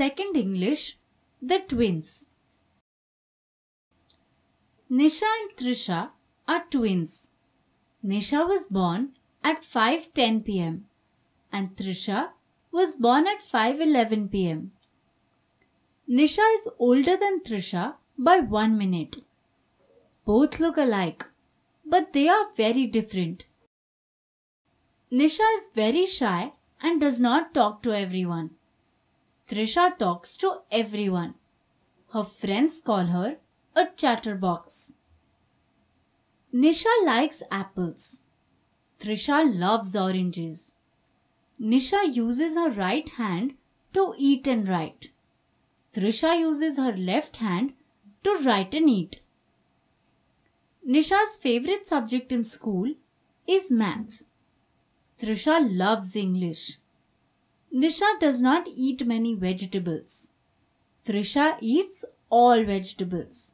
Second English, The Twins. Nisha and Trisha are twins. Nisha was born at 5.10 pm and Trisha was born at 5.11 pm. Nisha is older than Trisha by one minute. Both look alike, but they are very different. Nisha is very shy and does not talk to everyone. Trisha talks to everyone. Her friends call her a chatterbox. Nisha likes apples. Trisha loves oranges. Nisha uses her right hand to eat and write. Trisha uses her left hand to write and eat. Nisha's favorite subject in school is maths. Trisha loves English. Nisha does not eat many vegetables. Trisha eats all vegetables.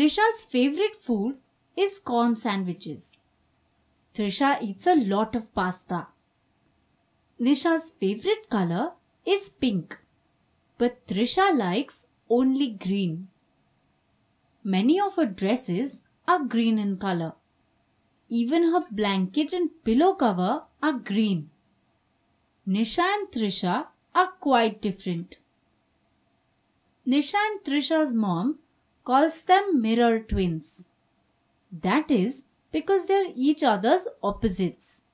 Nisha's favorite food is corn sandwiches. Trisha eats a lot of pasta. Nisha's favorite color is pink, but Trisha likes only green. Many of her dresses are green in color. Even her blanket and pillow cover are green. Nisha and Trisha are quite different. Nisha and Trisha's mom calls them mirror twins. That is because they're each other's opposites.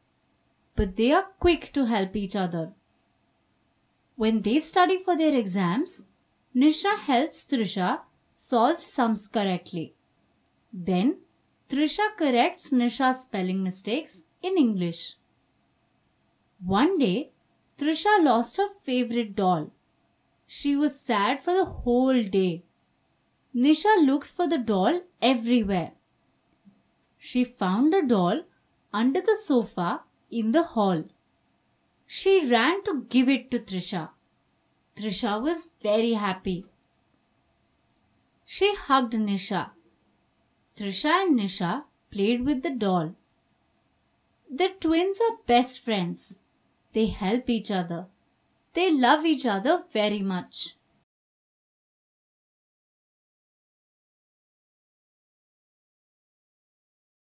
But they are quick to help each other. When they study for their exams, Nisha helps Trisha solve sums correctly. Then Trisha corrects Nisha's spelling mistakes in English. One day, Trisha lost her favorite doll. She was sad for the whole day. Nisha looked for the doll everywhere. She found a doll under the sofa in the hall. She ran to give it to Trisha. Trisha was very happy. She hugged Nisha. Trisha and Nisha played with the doll. The twins are best friends. They help each other. They love each other very much.